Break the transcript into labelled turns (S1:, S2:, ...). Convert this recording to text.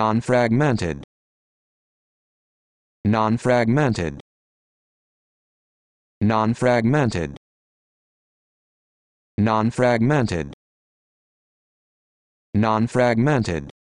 S1: non-fragmented non-fragmented non-fragmented non-fragmented non-fragmented